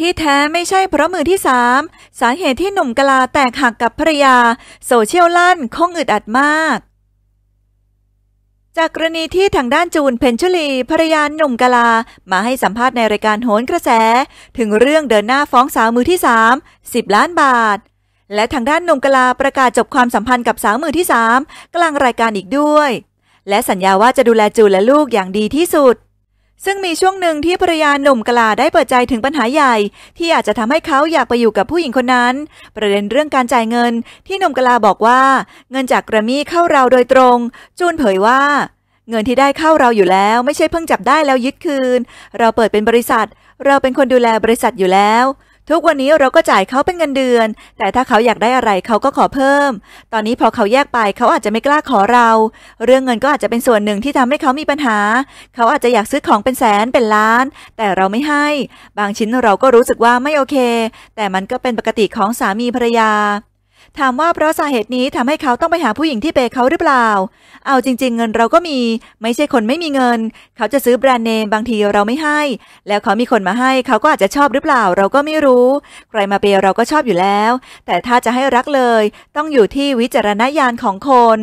ที่แท้ไม่ใช่เพราะมือที่สามสาเหตุที่หนุ่มกลาแตกหักกับภรรยาโซเชียลลั่นคงอึดอัดมาก จากกรณีที่ทางด้านจูนเพนชุลีภรรยาหนุ่มกลามาให้สัมภาษณ์ในรายการโหนกระแส ถึงเรื่องเดินหน้าฟ้องสาวมือที่สามสิบล้านบาท และทางด้านหนุ่มกลาประกาศจบความสัมพันธ์กับสาวมือที่สามกลางรายการอีกด้วย และสัญญาว่าจะดูแลจูนและลูกอย่างดีที่สุดซึ่งมีช่วงหนึ่งที่ภรรยาหนุ่มกลาได้เปิดใจถึงปัญหาใหญ่ ที่อาจจะทำให้เขาอยากไปอยู่กับผู้หญิงคนนั้น ประเด็นเรื่องการจ่ายเงินที่หนุ่มกลาบอกว่า เงินจากกระมี่เข้าเราโดยตรง จูนเผยว่า เงินที่ได้เข้าเราอยู่แล้วไม่ใช่เพิ่งจับได้แล้วยึดคืน เราเปิดเป็นบริษัท เราเป็นคนดูแลบริษัทอยู่แล้วทุกวันนี้เราก็จ่ายเขาเป็นเงินเดือน แต่ถ้าเขาอยากได้อะไรเขาก็ขอเพิ่ม ตอนนี้พอเขาแยกไปเขาอาจจะไม่กล้าขอเรา เรื่องเงินก็อาจจะเป็นส่วนหนึ่งที่ทำให้เขามีปัญหา เขาอาจจะอยากซื้อของเป็นแสนเป็นล้าน แต่เราไม่ให้ บางชิ้นเราก็รู้สึกว่าไม่โอเค แต่มันก็เป็นปกติของสามีภรรยาถามว่าเพราะสาเหตุนี้ทำให้เขาต้องไปหาผู้หญิงที่เปย์เขาหรือเปล่า เอาจริงๆ เงินเราก็มี ไม่ใช่คนไม่มีเงิน เขาจะซื้อแบรนด์เนมบางทีเราไม่ให้ แล้วเขามีคนมาให้ เขาก็อาจจะชอบหรือเปล่าเราก็ไม่รู้ ใครมาเปย์เราก็ชอบอยู่แล้ว แต่ถ้าจะให้รักเลย ต้องอยู่ที่วิจารณญาณของคน